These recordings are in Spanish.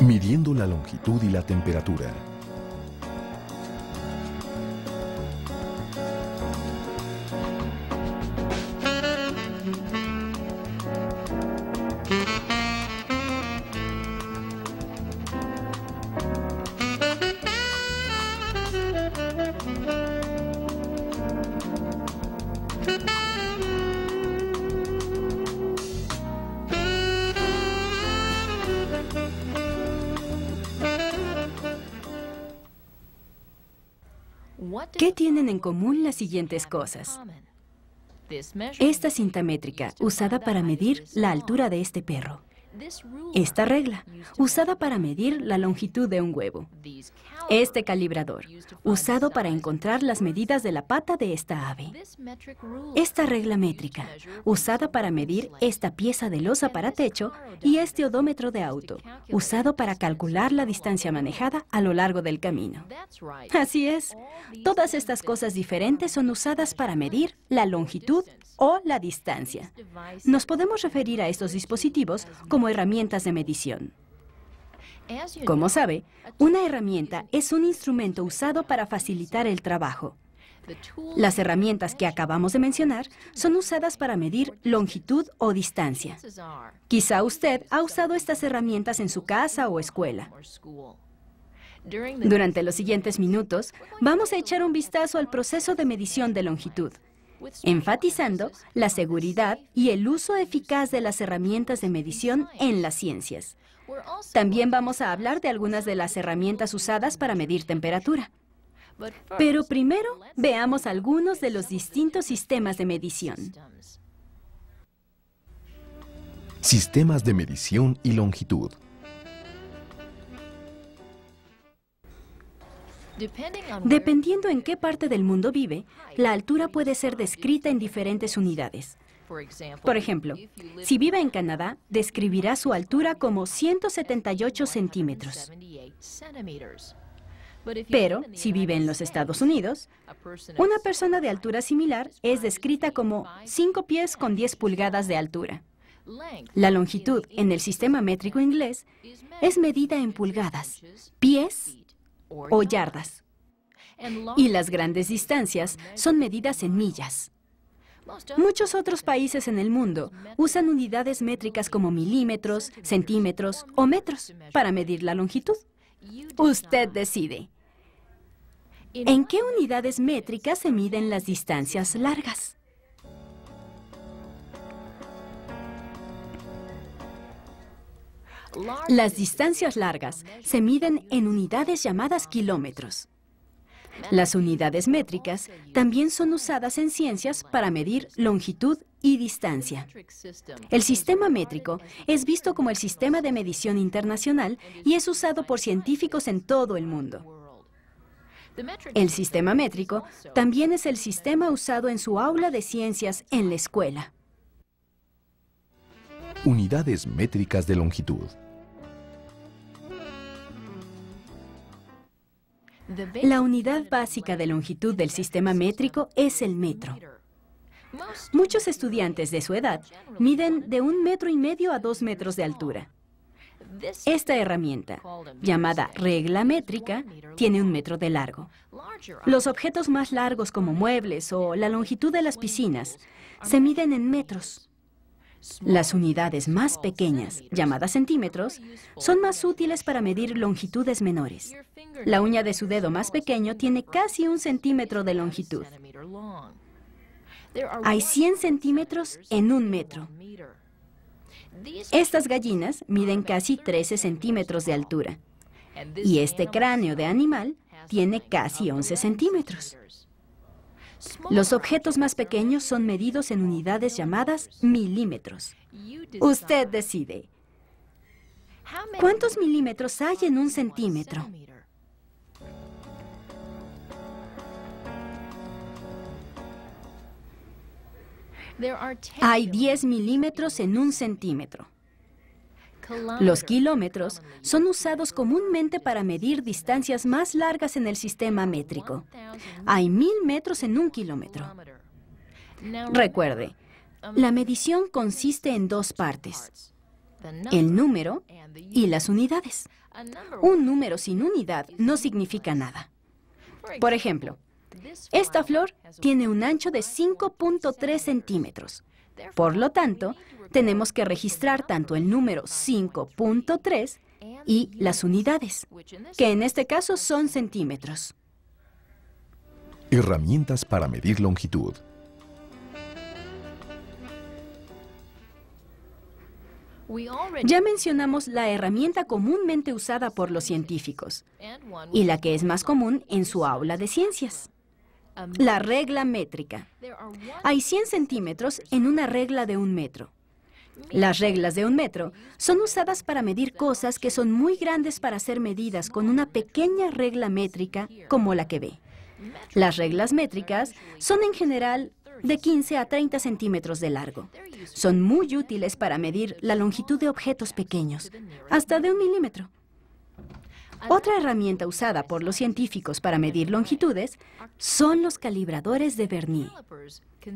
midiendo la longitud y la temperatura ¿Qué tienen en común las siguientes cosas? Esta cinta métrica, usada para medir la altura de este perro. Esta regla, usada para medir la longitud de un huevo. Este calibrador, usado para encontrar las medidas de la pata de esta ave. Esta regla métrica, usada para medir esta pieza de losa para techo y este odómetro de auto, usado para calcular la distancia manejada a lo largo del camino. Así es, todas estas cosas diferentes son usadas para medir la longitud o la distancia. Nos podemos referir a estos dispositivos como herramientas de medición. Como sabe, una herramienta es un instrumento usado para facilitar el trabajo. Las herramientas que acabamos de mencionar son usadas para medir longitud o distancia. Quizá usted ha usado estas herramientas en su casa o escuela. Durante los siguientes minutos, vamos a echar un vistazo al proceso de medición de longitud enfatizando la seguridad y el uso eficaz de las herramientas de medición en las ciencias. También vamos a hablar de algunas de las herramientas usadas para medir temperatura. Pero primero veamos algunos de los distintos sistemas de medición. Sistemas de medición y longitud. Dependiendo en qué parte del mundo vive, la altura puede ser descrita en diferentes unidades. Por ejemplo, si vive en Canadá, describirá su altura como 178 centímetros. Pero, si vive en los Estados Unidos, una persona de altura similar es descrita como 5 pies con 10 pulgadas de altura. La longitud en el sistema métrico inglés es medida en pulgadas, pies o yardas. Y las grandes distancias son medidas en millas. Muchos otros países en el mundo usan unidades métricas como milímetros, centímetros o metros para medir la longitud. Usted decide. ¿En qué unidades métricas se miden las distancias largas? Las distancias largas se miden en unidades llamadas kilómetros. Las unidades métricas también son usadas en ciencias para medir longitud y distancia. El sistema métrico es visto como el sistema de medición internacional y es usado por científicos en todo el mundo. El sistema métrico también es el sistema usado en su aula de ciencias en la escuela. Unidades métricas de longitud. La unidad básica de longitud del sistema métrico es el metro. Muchos estudiantes de su edad miden de un metro y medio a dos metros de altura. Esta herramienta, llamada regla métrica, tiene un metro de largo. Los objetos más largos como muebles o la longitud de las piscinas se miden en metros. Las unidades más pequeñas, llamadas centímetros, son más útiles para medir longitudes menores. La uña de su dedo más pequeño tiene casi un centímetro de longitud. Hay 100 centímetros en un metro. Estas gallinas miden casi 13 centímetros de altura. Y este cráneo de animal tiene casi 11 centímetros. Los objetos más pequeños son medidos en unidades llamadas milímetros. Usted decide. ¿Cuántos milímetros hay en un centímetro? Hay 10 milímetros en un centímetro. Los kilómetros son usados comúnmente para medir distancias más largas en el sistema métrico. Hay mil metros en un kilómetro. Recuerde, la medición consiste en dos partes, el número y las unidades. Un número sin unidad no significa nada. Por ejemplo, esta flor tiene un ancho de 5.3 centímetros por lo tanto, tenemos que registrar tanto el número 5.3 y las unidades, que en este caso son centímetros. Herramientas para medir longitud. Ya mencionamos la herramienta comúnmente usada por los científicos y la que es más común en su aula de ciencias. La regla métrica. Hay 100 centímetros en una regla de un metro. Las reglas de un metro son usadas para medir cosas que son muy grandes para ser medidas con una pequeña regla métrica como la que ve. Las reglas métricas son en general de 15 a 30 centímetros de largo. Son muy útiles para medir la longitud de objetos pequeños, hasta de un milímetro. Otra herramienta usada por los científicos para medir longitudes son los calibradores de Vernier.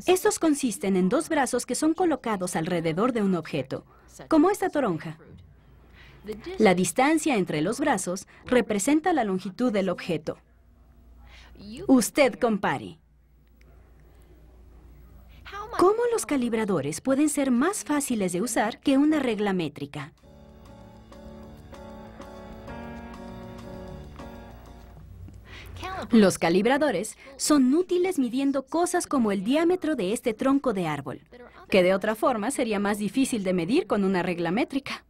Estos consisten en dos brazos que son colocados alrededor de un objeto, como esta toronja. La distancia entre los brazos representa la longitud del objeto. Usted compare. ¿Cómo los calibradores pueden ser más fáciles de usar que una regla métrica? Los calibradores son útiles midiendo cosas como el diámetro de este tronco de árbol, que de otra forma sería más difícil de medir con una regla métrica.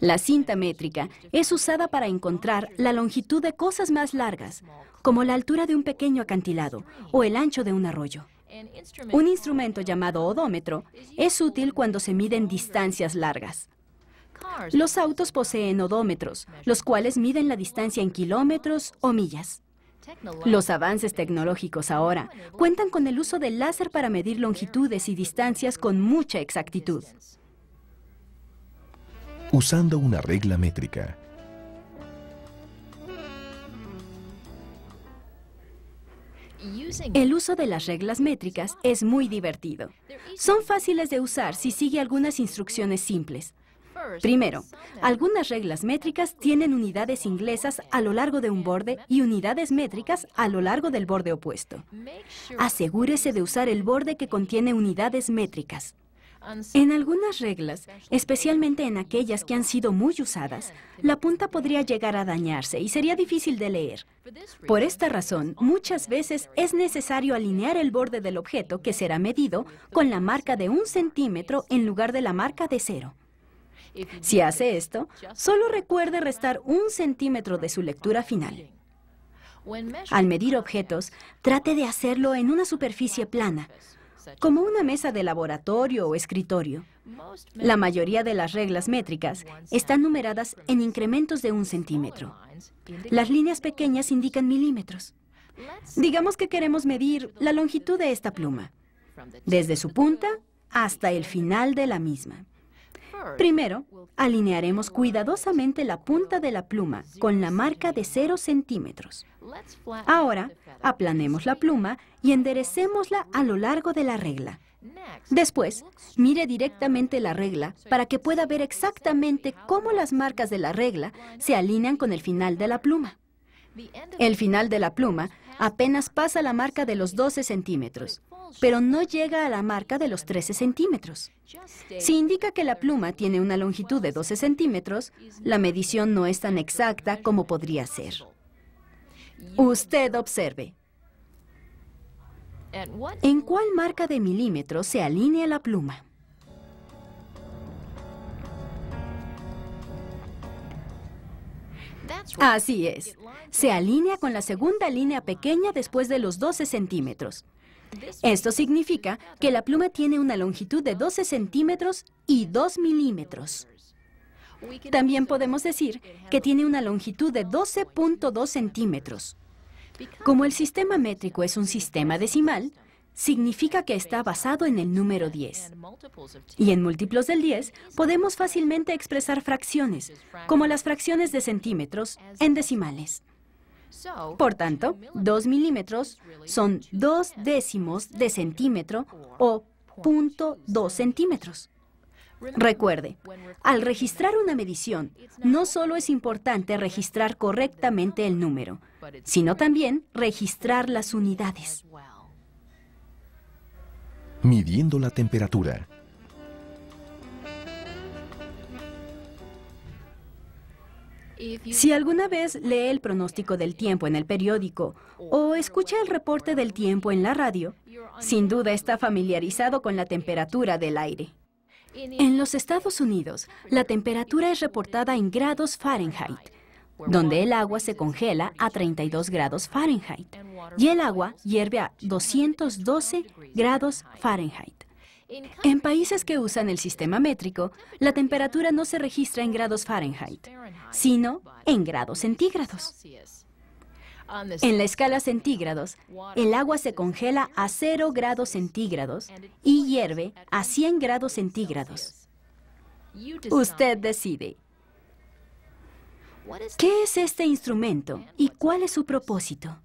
La cinta métrica es usada para encontrar la longitud de cosas más largas, como la altura de un pequeño acantilado o el ancho de un arroyo. Un instrumento llamado odómetro es útil cuando se miden distancias largas. Los autos poseen odómetros, los cuales miden la distancia en kilómetros o millas. Los avances tecnológicos ahora cuentan con el uso del láser para medir longitudes y distancias con mucha exactitud. Usando una regla métrica, El uso de las reglas métricas es muy divertido. Son fáciles de usar si sigue algunas instrucciones simples. Primero, algunas reglas métricas tienen unidades inglesas a lo largo de un borde y unidades métricas a lo largo del borde opuesto. Asegúrese de usar el borde que contiene unidades métricas. En algunas reglas, especialmente en aquellas que han sido muy usadas, la punta podría llegar a dañarse y sería difícil de leer. Por esta razón, muchas veces es necesario alinear el borde del objeto que será medido con la marca de un centímetro en lugar de la marca de cero. Si hace esto, solo recuerde restar un centímetro de su lectura final. Al medir objetos, trate de hacerlo en una superficie plana, como una mesa de laboratorio o escritorio. La mayoría de las reglas métricas están numeradas en incrementos de un centímetro. Las líneas pequeñas indican milímetros. Digamos que queremos medir la longitud de esta pluma, desde su punta hasta el final de la misma. Primero, alinearemos cuidadosamente la punta de la pluma con la marca de 0 centímetros. Ahora, aplanemos la pluma y enderecémosla a lo largo de la regla. Después, mire directamente la regla para que pueda ver exactamente cómo las marcas de la regla se alinean con el final de la pluma. El final de la pluma apenas pasa la marca de los 12 centímetros, pero no llega a la marca de los 13 centímetros. Si indica que la pluma tiene una longitud de 12 centímetros, la medición no es tan exacta como podría ser. Usted observe. ¿En cuál marca de milímetros se alinea la pluma? Así es. Se alinea con la segunda línea pequeña después de los 12 centímetros. Esto significa que la pluma tiene una longitud de 12 centímetros y 2 milímetros. También podemos decir que tiene una longitud de 12.2 centímetros. Como el sistema métrico es un sistema decimal, significa que está basado en el número 10. Y en múltiplos del 10 podemos fácilmente expresar fracciones, como las fracciones de centímetros, en decimales. Por tanto, 2 milímetros son dos décimos de centímetro o 0.2 centímetros. Recuerde, al registrar una medición, no solo es importante registrar correctamente el número, sino también registrar las unidades. Midiendo la temperatura. Si alguna vez lee el pronóstico del tiempo en el periódico o escucha el reporte del tiempo en la radio, sin duda está familiarizado con la temperatura del aire. En los Estados Unidos, la temperatura es reportada en grados Fahrenheit, donde el agua se congela a 32 grados Fahrenheit y el agua hierve a 212 grados Fahrenheit. En países que usan el sistema métrico, la temperatura no se registra en grados Fahrenheit, sino en grados centígrados. En la escala centígrados, el agua se congela a 0 grados centígrados y hierve a 100 grados centígrados. Usted decide. ¿Qué es este instrumento y cuál es su propósito?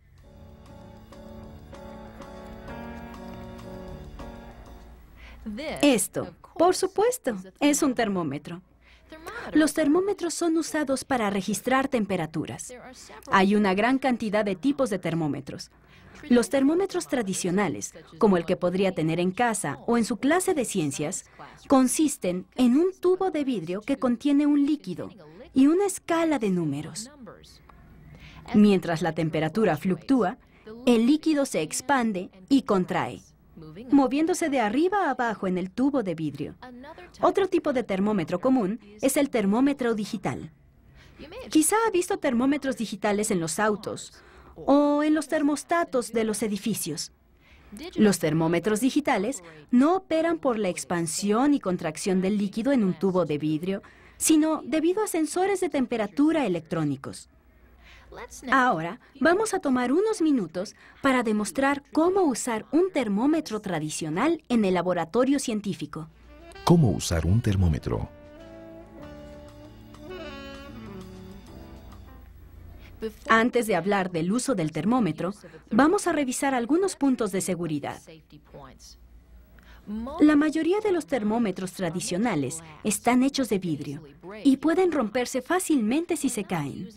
Esto, por supuesto, es un termómetro. Los termómetros son usados para registrar temperaturas. Hay una gran cantidad de tipos de termómetros. Los termómetros tradicionales, como el que podría tener en casa o en su clase de ciencias, consisten en un tubo de vidrio que contiene un líquido y una escala de números. Mientras la temperatura fluctúa, el líquido se expande y contrae moviéndose de arriba a abajo en el tubo de vidrio. Otro tipo de termómetro común es el termómetro digital. Quizá ha visto termómetros digitales en los autos o en los termostatos de los edificios. Los termómetros digitales no operan por la expansión y contracción del líquido en un tubo de vidrio, sino debido a sensores de temperatura electrónicos. Ahora vamos a tomar unos minutos para demostrar cómo usar un termómetro tradicional en el laboratorio científico. ¿Cómo usar un termómetro? Antes de hablar del uso del termómetro, vamos a revisar algunos puntos de seguridad. La mayoría de los termómetros tradicionales están hechos de vidrio y pueden romperse fácilmente si se caen.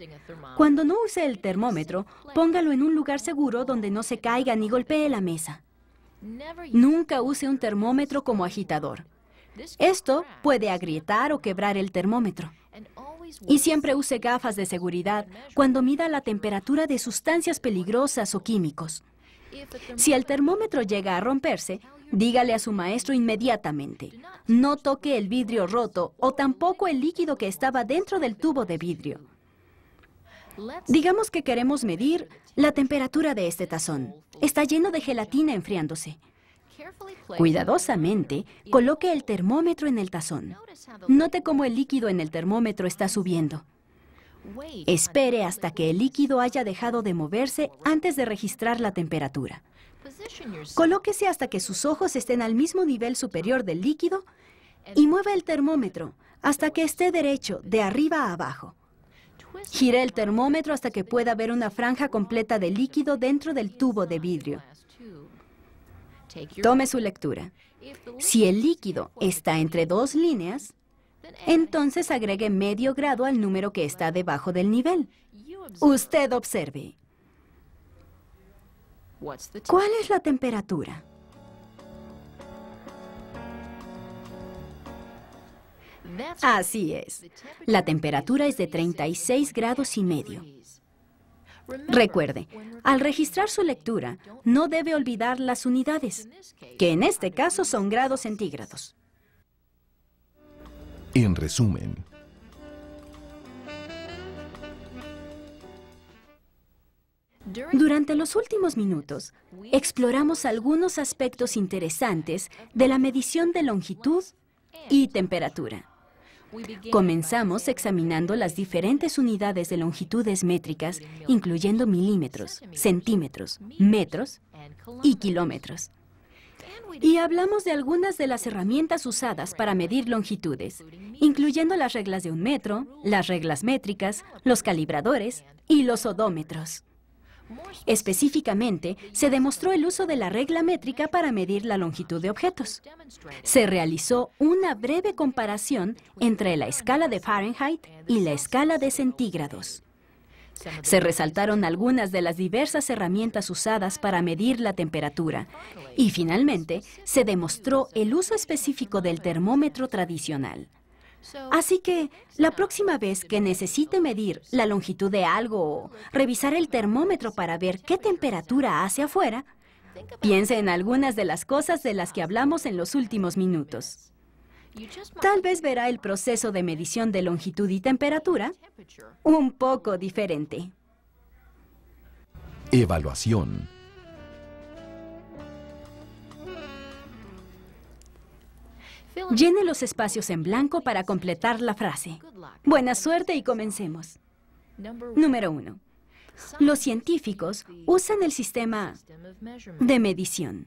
Cuando no use el termómetro, póngalo en un lugar seguro donde no se caiga ni golpee la mesa. Nunca use un termómetro como agitador. Esto puede agrietar o quebrar el termómetro. Y siempre use gafas de seguridad cuando mida la temperatura de sustancias peligrosas o químicos. Si el termómetro llega a romperse, Dígale a su maestro inmediatamente, no toque el vidrio roto o tampoco el líquido que estaba dentro del tubo de vidrio. Digamos que queremos medir la temperatura de este tazón. Está lleno de gelatina enfriándose. Cuidadosamente, coloque el termómetro en el tazón. Note cómo el líquido en el termómetro está subiendo. Espere hasta que el líquido haya dejado de moverse antes de registrar la temperatura. Colóquese hasta que sus ojos estén al mismo nivel superior del líquido y mueva el termómetro hasta que esté derecho, de arriba a abajo. Gire el termómetro hasta que pueda ver una franja completa de líquido dentro del tubo de vidrio. Tome su lectura. Si el líquido está entre dos líneas, entonces agregue medio grado al número que está debajo del nivel. Usted observe. ¿Cuál es la temperatura? Así es. La temperatura es de 36 grados y medio. Recuerde, al registrar su lectura, no debe olvidar las unidades, que en este caso son grados centígrados en resumen. Durante los últimos minutos, exploramos algunos aspectos interesantes de la medición de longitud y temperatura. Comenzamos examinando las diferentes unidades de longitudes métricas, incluyendo milímetros, centímetros, metros y kilómetros. Y hablamos de algunas de las herramientas usadas para medir longitudes, incluyendo las reglas de un metro, las reglas métricas, los calibradores y los odómetros. Específicamente, se demostró el uso de la regla métrica para medir la longitud de objetos. Se realizó una breve comparación entre la escala de Fahrenheit y la escala de centígrados. Se resaltaron algunas de las diversas herramientas usadas para medir la temperatura y finalmente se demostró el uso específico del termómetro tradicional. Así que la próxima vez que necesite medir la longitud de algo o revisar el termómetro para ver qué temperatura hace afuera, piense en algunas de las cosas de las que hablamos en los últimos minutos. Tal vez verá el proceso de medición de longitud y temperatura un poco diferente. Evaluación. Llene los espacios en blanco para completar la frase. Buena suerte y comencemos. Número uno. Los científicos usan el sistema de medición.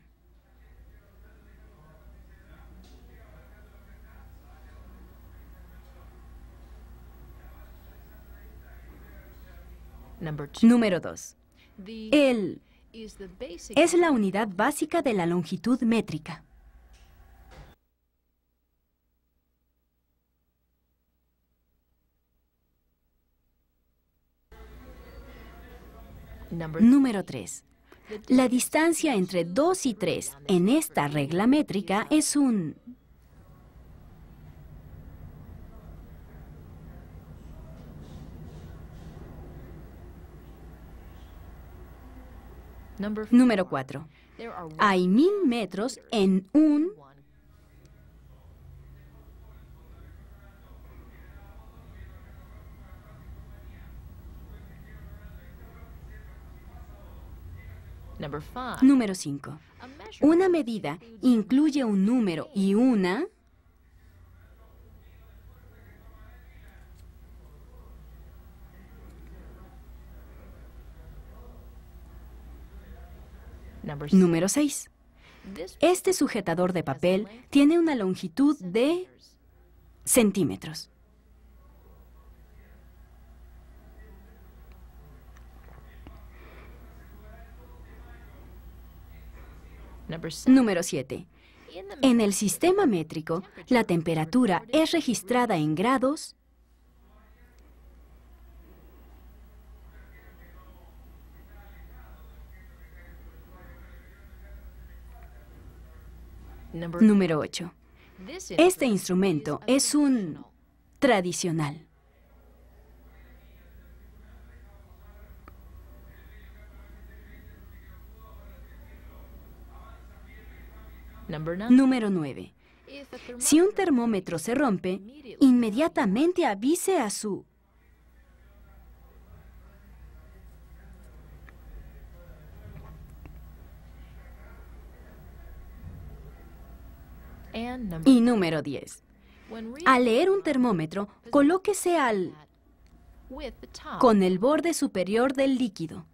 Número 2. El es la unidad básica de la longitud métrica. Número 3. La distancia entre 2 y 3 en esta regla métrica es un Número 4. Hay mil metros en un Número 5. Una medida incluye un número y una Número 6. Este sujetador de papel tiene una longitud de centímetros. Número 7. En el sistema métrico, la temperatura es registrada en grados Número 8. Este instrumento es un tradicional. Número 9. Si un termómetro se rompe, inmediatamente avise a su Y número 10. Al leer un termómetro, colóquese al con el borde superior del líquido.